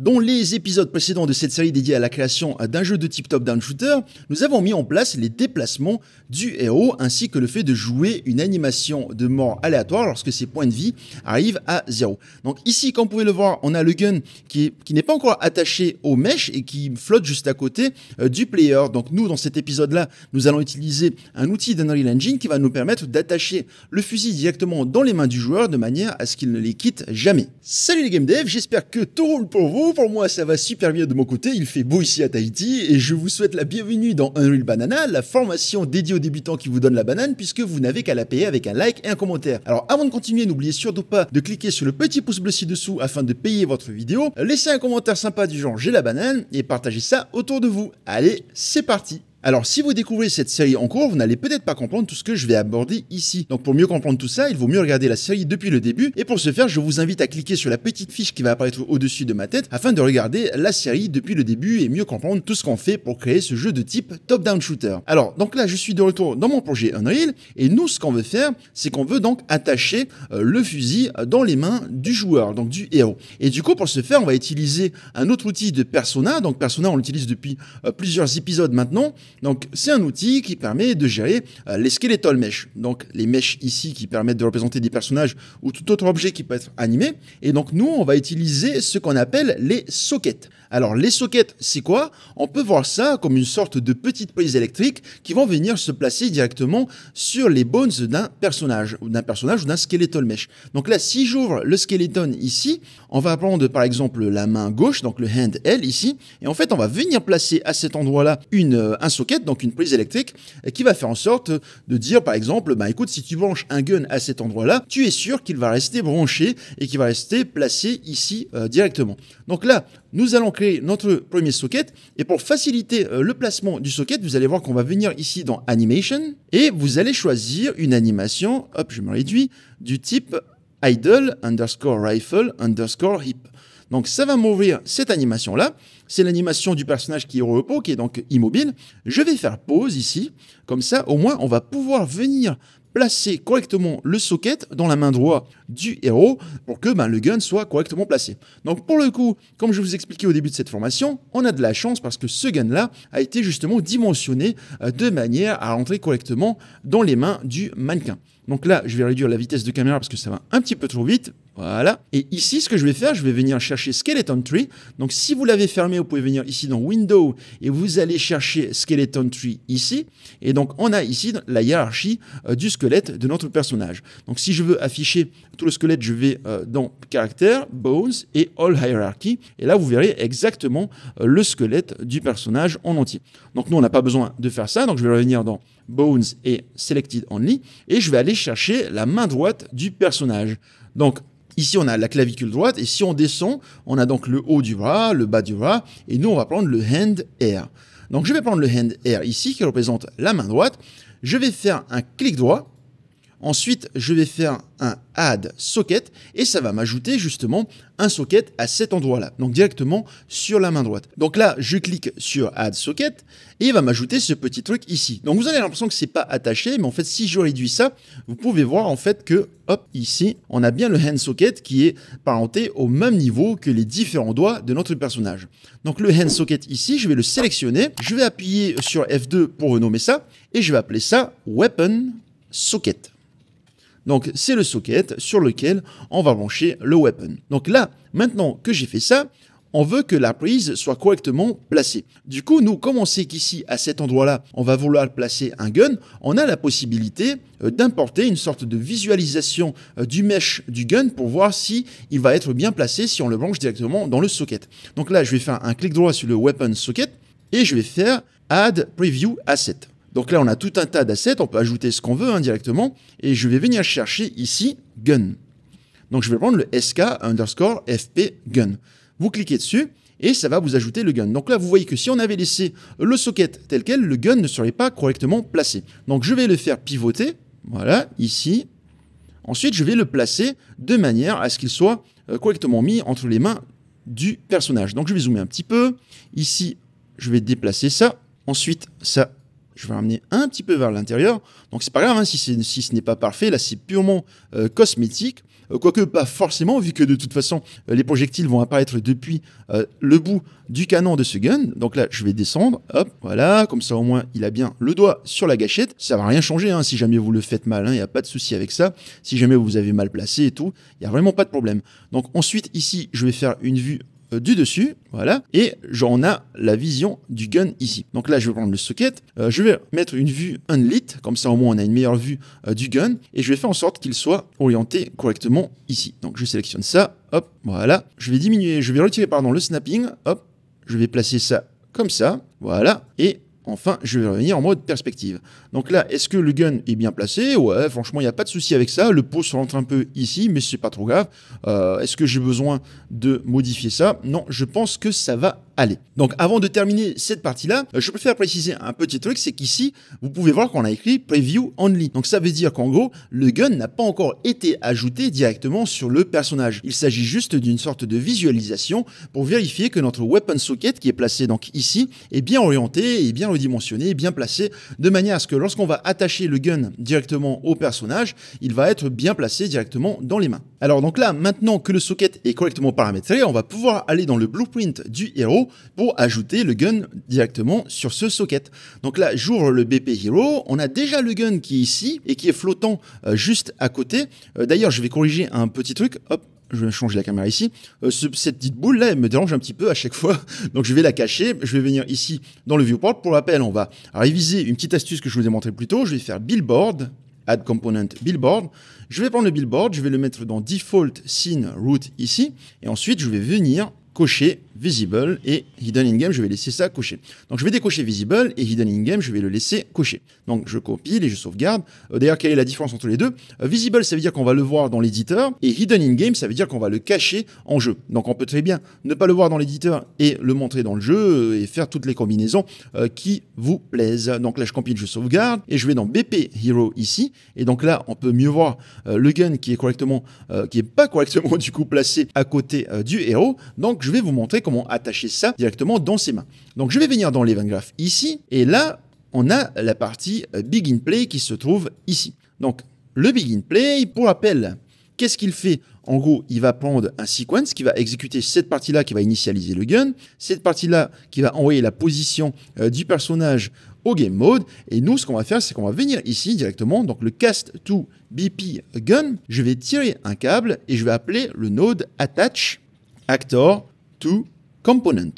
Dans les épisodes précédents de cette série dédiée à la création d'un jeu de type top-down shooter, nous avons mis en place les déplacements du héros ainsi que le fait de jouer une animation de mort aléatoire lorsque ses points de vie arrivent à zéro. Donc ici, comme vous pouvez le voir, on a le gun qui, n'est pas encore attaché aux mèches et qui flotte juste à côté euh, du player. Donc nous, dans cet épisode-là, nous allons utiliser un outil d'Unreal Engine qui va nous permettre d'attacher le fusil directement dans les mains du joueur de manière à ce qu'il ne les quitte jamais. Salut les game devs, j'espère que tout roule pour vous pour moi ça va super bien de mon côté, il fait beau ici à Tahiti et je vous souhaite la bienvenue dans Unreal Banana, la formation dédiée aux débutants qui vous donne la banane puisque vous n'avez qu'à la payer avec un like et un commentaire. Alors avant de continuer, n'oubliez surtout pas de cliquer sur le petit pouce bleu ci-dessous afin de payer votre vidéo, laissez un commentaire sympa du genre j'ai la banane et partagez ça autour de vous. Allez, c'est parti alors si vous découvrez cette série en cours, vous n'allez peut-être pas comprendre tout ce que je vais aborder ici. Donc pour mieux comprendre tout ça, il vaut mieux regarder la série depuis le début. Et pour ce faire, je vous invite à cliquer sur la petite fiche qui va apparaître au-dessus de ma tête afin de regarder la série depuis le début et mieux comprendre tout ce qu'on fait pour créer ce jeu de type top-down shooter. Alors donc là, je suis de retour dans mon projet Unreal et nous, ce qu'on veut faire, c'est qu'on veut donc attacher euh, le fusil euh, dans les mains du joueur, donc du héros. Et du coup, pour ce faire, on va utiliser un autre outil de Persona. Donc Persona, on l'utilise depuis euh, plusieurs épisodes maintenant. Donc c'est un outil qui permet de gérer euh, les skeletal mesh, donc les meshes ici qui permettent de représenter des personnages ou tout autre objet qui peut être animé. Et donc nous, on va utiliser ce qu'on appelle les sockets. Alors les sockets, c'est quoi On peut voir ça comme une sorte de petite prises électrique qui vont venir se placer directement sur les bones d'un personnage ou d'un personnage ou d'un skeletal mesh. Donc là, si j'ouvre le skeleton ici, on va prendre par exemple la main gauche, donc le hand L ici, et en fait on va venir placer à cet endroit-là une euh, un donc une prise électrique, euh, qui va faire en sorte de dire par exemple, bah écoute, si tu branches un gun à cet endroit-là, tu es sûr qu'il va rester branché et qu'il va rester placé ici euh, directement. Donc là, nous allons créer notre premier socket et pour faciliter euh, le placement du socket, vous allez voir qu'on va venir ici dans Animation et vous allez choisir une animation, hop, je me réduis, du type idle underscore rifle underscore hip. Donc ça va m'ouvrir cette animation-là. C'est l'animation du personnage qui est au repos, qui est donc immobile. Je vais faire pause ici. Comme ça, au moins, on va pouvoir venir placer correctement le socket dans la main droite du héros pour que ben, le gun soit correctement placé. Donc pour le coup, comme je vous expliquais au début de cette formation, on a de la chance parce que ce gun-là a été justement dimensionné euh, de manière à rentrer correctement dans les mains du mannequin. Donc là, je vais réduire la vitesse de caméra parce que ça va un petit peu trop vite. Voilà. Et ici, ce que je vais faire, je vais venir chercher Skeleton Tree. Donc, si vous l'avez fermé, vous pouvez venir ici dans Window et vous allez chercher Skeleton Tree ici. Et donc, on a ici la hiérarchie euh, du squelette de notre personnage. Donc, si je veux afficher tout le squelette, je vais euh, dans Caractère, Bones et All Hierarchy. Et là, vous verrez exactement euh, le squelette du personnage en entier. Donc, nous, on n'a pas besoin de faire ça. Donc, je vais revenir dans Bones et Selected Only. Et je vais aller chercher la main droite du personnage. Donc, Ici, on a la clavicule droite et si on descend, on a donc le haut du bras, le bas du bras et nous, on va prendre le hand air. Donc, je vais prendre le hand air ici qui représente la main droite. Je vais faire un clic droit Ensuite, je vais faire un add socket et ça va m'ajouter justement un socket à cet endroit-là, donc directement sur la main droite. Donc là, je clique sur add socket et il va m'ajouter ce petit truc ici. Donc vous avez l'impression que c'est pas attaché, mais en fait, si je réduis ça, vous pouvez voir en fait que hop, ici, on a bien le hand socket qui est parenté au même niveau que les différents doigts de notre personnage. Donc le hand socket ici, je vais le sélectionner, je vais appuyer sur F2 pour renommer ça et je vais appeler ça weapon socket. Donc c'est le socket sur lequel on va brancher le weapon. Donc là, maintenant que j'ai fait ça, on veut que la prise soit correctement placée. Du coup, nous, comme on sait qu'ici, à cet endroit-là, on va vouloir placer un gun, on a la possibilité euh, d'importer une sorte de visualisation euh, du mesh du gun pour voir si il va être bien placé si on le branche directement dans le socket. Donc là, je vais faire un clic droit sur le weapon socket et je vais faire Add Preview Asset. Donc là, on a tout un tas d'assets, on peut ajouter ce qu'on veut indirectement, hein, et je vais venir chercher ici gun. Donc je vais prendre le sk underscore fp gun. Vous cliquez dessus, et ça va vous ajouter le gun. Donc là, vous voyez que si on avait laissé le socket tel quel, le gun ne serait pas correctement placé. Donc je vais le faire pivoter, voilà, ici. Ensuite, je vais le placer de manière à ce qu'il soit euh, correctement mis entre les mains du personnage. Donc je vais zoomer un petit peu. Ici, je vais déplacer ça. Ensuite, ça, je vais ramener un petit peu vers l'intérieur. Donc c'est pas grave hein, si, si, ce n'est pas parfait, là c'est purement euh, cosmétique. Euh, quoique pas forcément, vu que de toute façon euh, les projectiles vont apparaître depuis le bout du canon de ce gun. Donc là je vais descendre, hop, voilà, comme ça au moins il a bien le doigt sur la gâchette. Ça va rien changer hein, si jamais vous le faites mal, il hein, n'y a pas de souci avec ça. Si jamais vous avez mal placé et tout, il n'y a vraiment pas de problème. Donc ensuite ici je vais faire une vue euh, du dessus, voilà, et j'en ai la vision du gun ici. Donc là, je vais prendre le socket, euh, je vais mettre une vue unlit, comme ça au moins on a une meilleure vue euh, du gun, et je vais faire en sorte qu'il soit orienté correctement ici. Donc je sélectionne ça, hop, voilà, je vais diminuer, je vais retirer pardon le snapping, hop, je vais placer ça comme ça, voilà, et Enfin, je vais revenir en mode perspective. Donc là, est-ce que le gun est bien placé Ouais, franchement, il n'y a pas de souci avec ça. Le pot se rentre un peu ici, mais c'est pas trop grave. Euh, est-ce que j'ai besoin de modifier ça Non, je pense que ça va Allez, Donc avant de terminer cette partie-là, euh, je préfère préciser un petit truc, c'est qu'ici, vous pouvez voir qu'on a écrit Preview Only. Donc ça veut dire qu'en gros, le gun n'a pas encore été ajouté directement sur le personnage. Il s'agit juste d'une sorte de visualisation pour vérifier que notre weapon socket qui est placé donc ici est bien orienté et bien redimensionné, bien placé de manière à ce que lorsqu'on va attacher le gun directement au personnage, il va être bien placé directement dans les mains. Alors donc là, maintenant que le socket est correctement paramétré, on va pouvoir aller dans le blueprint du héros pour ajouter le gun directement sur ce socket. Donc là, j'ouvre le BP Hero, on a déjà le gun qui est ici et qui est flottant euh, juste à côté. Euh, d'ailleurs, je vais corriger un petit truc. Hop, je vais changer la caméra ici. Euh, cette petite boule là, elle me dérange un petit peu à chaque fois. Donc je vais la cacher. Je vais venir ici dans le viewport. Pour rappel, on va réviser une petite astuce que je vous ai montré plus tôt. Je vais faire billboard, add component billboard. Je vais prendre le billboard, je vais le mettre dans default scene root ici. Et ensuite, je vais venir cocher visible et hidden in game, je vais laisser ça cocher. Donc je vais décocher visible et hidden in game, je vais le laisser cocher. Donc je compile et je sauvegarde. Euh, d'ailleurs, quelle est la différence entre les deux euh, Visible, ça veut dire qu'on va le voir dans l'éditeur et hidden in game, ça veut dire qu'on va le cacher en jeu. Donc on peut très bien ne pas le voir dans l'éditeur et le montrer dans le jeu euh, et faire toutes les combinaisons qui vous plaisent. Donc là, je compile, je sauvegarde et je vais dans BP Hero ici. Et donc là, on peut mieux voir le gun qui est correctement, qui est pas correctement du coup placé à côté du héros. Donc je vais vous montrer comment comment attacher ça directement dans ses mains. Donc je vais venir dans l'event graph ici, et là, on a la partie euh, begin play qui se trouve ici. Donc le begin play, pour rappel, qu'est-ce qu'il fait En gros, il va prendre un sequence qui va exécuter cette partie-là qui va initialiser le gun, cette partie-là qui va envoyer la position euh, du personnage au game mode. Et nous, ce qu'on va faire, c'est qu'on va venir ici directement, donc le cast to BP gun. Je vais tirer un câble et je vais appeler le node attach actor to component.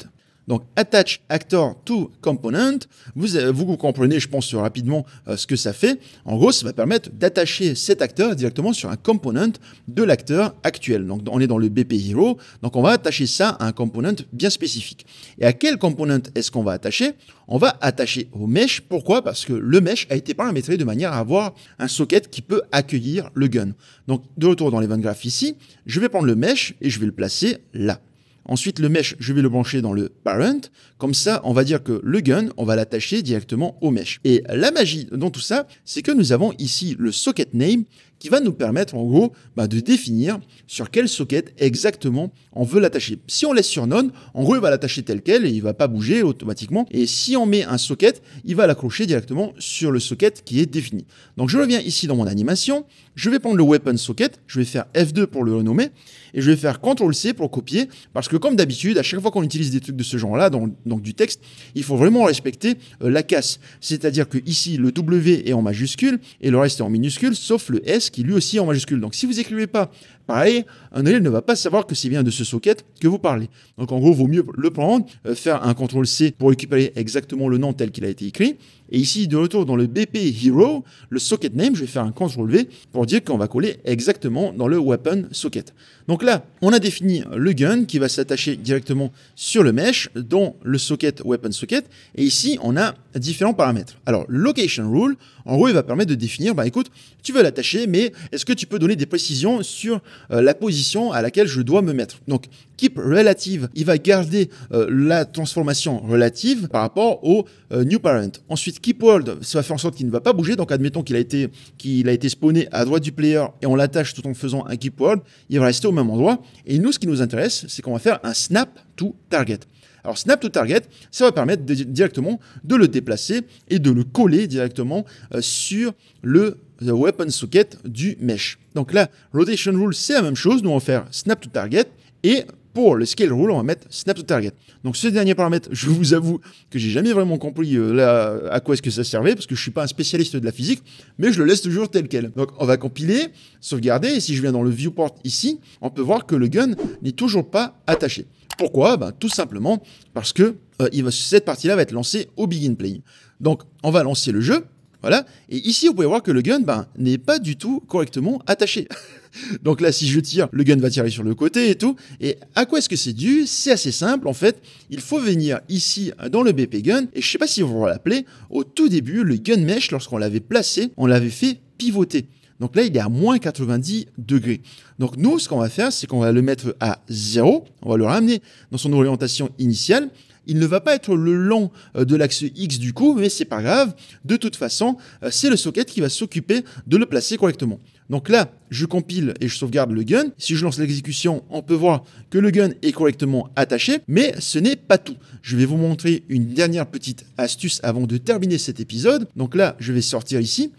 Donc attach actor to component, vous, euh, vous, comprenez, je pense rapidement euh, ce que ça fait. En gros, ça va permettre d'attacher cet acteur directement sur un component de l'acteur actuel. Donc on est dans le BP Hero, donc on va attacher ça à un component bien spécifique. Et à quel component est-ce qu'on va attacher On va attacher au mesh. Pourquoi Parce que le mesh a été paramétré de manière à avoir un socket qui peut accueillir le gun. Donc de retour dans l'event graph ici, je vais prendre le mesh et je vais le placer là. Ensuite, le mesh, je vais le brancher dans le parent. Comme ça, on va dire que le gun, on va l'attacher directement au mesh. Et la magie dans tout ça, c'est que nous avons ici le socket name qui va nous permettre, en gros, bah, de définir sur quel socket exactement on veut l'attacher. Si on laisse sur none, en gros, il va l'attacher tel quel et il va pas bouger automatiquement. Et si on met un socket, il va l'accrocher directement sur le socket qui est défini. Donc, je reviens ici dans mon animation. Je vais prendre le weapon socket. Je vais faire F2 pour le renommer et je vais faire CTRL-C pour copier parce que comme d'habitude, à chaque fois qu'on utilise des trucs de ce genre-là, donc du texte, il faut vraiment respecter euh, la casse. C'est-à-dire que ici, le W est en majuscule et le reste est en minuscule, sauf le S qui lui aussi est en majuscule. Donc si vous écrivez pas pareil, un ne va pas savoir que c'est bien de ce socket que vous parlez. Donc en gros, vaut mieux le prendre, euh, faire un CTRL-C pour récupérer exactement le nom tel qu'il a été écrit. Et ici, de retour dans le BP Hero, le socket name, je vais faire un CTRL-V pour dire qu'on va coller exactement dans le weapon socket. Donc là, on a défini le gun qui va s'attacher directement sur le mesh dans le socket weapon socket. Et ici, on a différents paramètres. Alors, location rule, en gros, il va permettre de définir, bah écoute, tu veux l'attacher, mais est-ce que tu peux donner des précisions sur euh, la position à laquelle je dois me mettre Donc, keep relative, il va garder euh, la transformation relative par rapport au euh, new parent. Ensuite, keep world, ça va faire en sorte qu'il ne va pas bouger. Donc, admettons qu'il a été qu'il a été spawné à droite du player et on l'attache tout en faisant un keep world, il va rester au même endroit. Et nous, ce qui nous intéresse, c'est qu'on va faire un snap to target. Alors snap to target, ça va permettre directement de le déplacer et de le coller directement euh, sur le euh, weapon socket du mesh. Donc là, rotation rule, c'est la même chose. Nous, on va faire snap to target et pour le scale rule, on va mettre snap to target. Donc ce dernier paramètre, je vous avoue que j'ai jamais vraiment compris euh, à quoi est-ce que ça servait, parce que je suis pas un spécialiste de la physique, mais je le laisse toujours tel quel. Donc on va compiler, sauvegarder, et si je viens dans le viewport ici, on peut voir que le gun n'est toujours pas attaché. Pourquoi ben, Tout simplement parce que euh, cette partie-là va être lancée au begin play. Donc on va lancer le jeu, voilà. Et ici, vous pouvez voir que le gun ben, n'est pas du tout correctement attaché. Donc là, si je tire, le gun va tirer sur le côté et tout. Et à quoi est-ce que c'est dû C'est assez simple, en fait. Il faut venir ici dans le BP gun. Et je sais pas si vous vous rappelez, au tout début, le gun mesh, lorsqu'on l'avait placé, on l'avait fait pivoter. Donc là, il est à moins 90 degrés. Donc nous, ce qu'on va faire, c'est qu'on va le mettre à 0. On va le ramener dans son orientation initiale il ne va pas être le long euh, de l'axe X du coup, mais c'est pas grave. De toute façon, euh, c'est le socket qui va s'occuper de le placer correctement. Donc là, je compile et je sauvegarde le gun. Si je lance l'exécution, on peut voir que le gun est correctement attaché, mais ce n'est pas tout. Je vais vous montrer une dernière petite astuce avant de terminer cet épisode. Donc là, je vais sortir ici.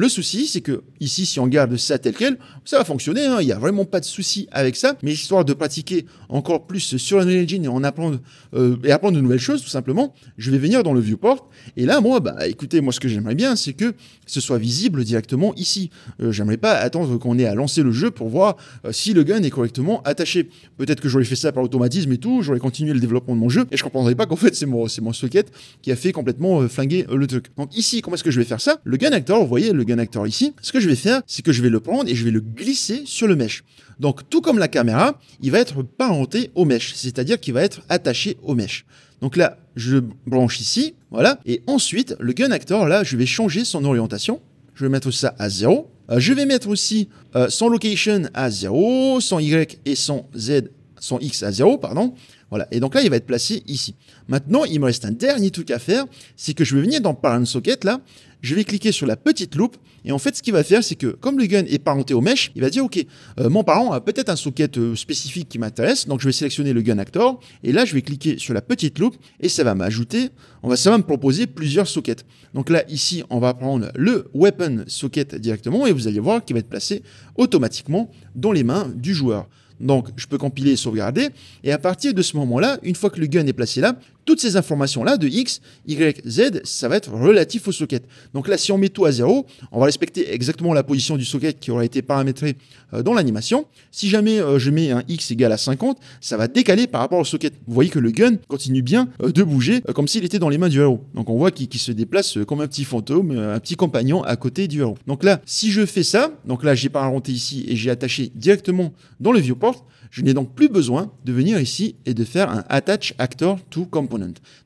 Le souci, c'est que ici, si on garde ça tel quel, ça va fonctionner. Hein. Il n'y a vraiment pas de souci avec ça. Mais histoire de pratiquer encore plus sur Unreal Engine et en apprendre euh, et apprendre de nouvelles choses, tout simplement, je vais venir dans le viewport. Et là, moi, bah, écoutez, moi, ce que j'aimerais bien, c'est que ce soit visible directement ici. Euh, j'aimerais pas attendre qu'on ait à lancer le jeu pour voir euh, si le gun est correctement attaché. Peut-être que j'aurais fait ça par automatisme et tout, j'aurais continué le développement de mon jeu et je comprendrais pas qu'en fait, c'est mon, c'est mon socket qui a fait complètement flinguer le truc. Donc ici, comment est-ce que je vais faire ça Le gun actor, vous voyez, le Actor ici, ce que je vais faire, c'est que je vais le prendre et je vais le glisser sur le mesh. Donc tout comme la caméra, il va être parenté au mesh, c'est-à-dire qu'il va être attaché au mesh. Donc là, je branche ici, voilà, et ensuite le Gun Actor, là, je vais changer son orientation. Je vais mettre ça à 0, euh, je vais mettre aussi euh, son location à 0, son Y et son Z son x à 0, pardon. Voilà. Et donc là, il va être placé ici. Maintenant, il me reste un dernier truc à faire, c'est que je vais venir dans Parent Socket, là, je vais cliquer sur la petite loupe, et en fait, ce qu'il va faire, c'est que, comme le gun est parenté au mesh, il va dire, ok, euh, mon parent a peut-être un socket euh, spécifique qui m'intéresse, donc je vais sélectionner le gun actor, et là, je vais cliquer sur la petite loupe, et ça va m'ajouter, on va, ça va me proposer plusieurs sockets. Donc là, ici, on va prendre le weapon socket directement, et vous allez voir qu'il va être placé automatiquement dans les mains du joueur. Donc, je peux compiler et sauvegarder. Et à partir de ce moment-là, une fois que le gun est placé là, toutes ces informations-là de X, Y, Z, ça va être relatif au socket. Donc là, si on met tout à zéro, on va respecter exactement la position du socket qui aura été paramétrée euh, dans l'animation. Si jamais euh, je mets un X égal à 50, ça va décaler par rapport au socket. Vous voyez que le gun continue bien euh, de bouger comme s'il était dans les mains du héros. Donc on voit qu'il se déplace comme un petit fantôme, un petit compagnon à côté du héros. Donc là, si je fais ça, donc là j'ai arrondi ici et j'ai attaché directement dans le viewport, je n'ai donc plus besoin de venir ici et de faire un attach actor tout comme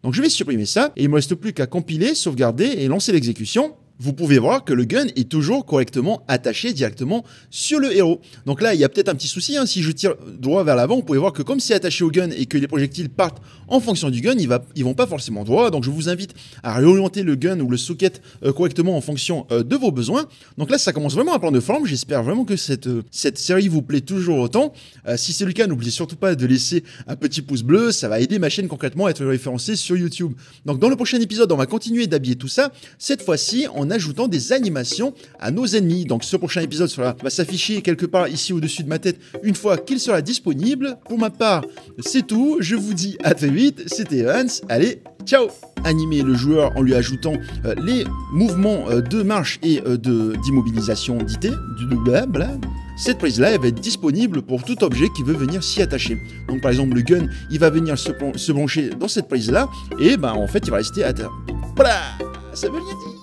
donc je vais supprimer ça et il ne me reste plus qu'à compiler, sauvegarder et lancer l'exécution vous pouvez voir que le gun est toujours correctement attaché directement sur le héros. Donc là, il y a peut-être un petit souci. Hein. Si je tire droit vers l'avant, vous pouvez voir que comme c'est attaché au gun et que les projectiles partent en fonction du gun, ils, ne vont pas forcément droit. Donc je vous invite à réorienter le gun ou le socket euh, correctement en fonction euh, de vos besoins. Donc là, ça commence vraiment à prendre forme. J'espère vraiment que cette, euh, cette série vous plaît toujours autant. si c'est le cas, n'oubliez surtout pas de laisser un petit pouce bleu. Ça va aider ma chaîne concrètement à être référencée sur YouTube. Donc dans le prochain épisode, on va continuer d'habiller tout ça. Cette fois-ci, on en ajoutant des animations à nos ennemis. Donc ce prochain épisode va s'afficher quelque part ici au-dessus de ma tête une fois qu'il sera disponible. Pour ma part, c'est tout. Je vous dis à très vite. C'était Hans. Allez, ciao Animer le joueur en lui ajoutant euh, les mouvements euh, de marche et euh, de d'immobilisation d'IT, du Cette prise-là, elle va être disponible pour tout objet qui veut venir s'y attacher. Donc par exemple, le gun, il va venir se, brancher dans cette prise-là, et ben en fait, il va rester à terre. Voilà Ça veut dire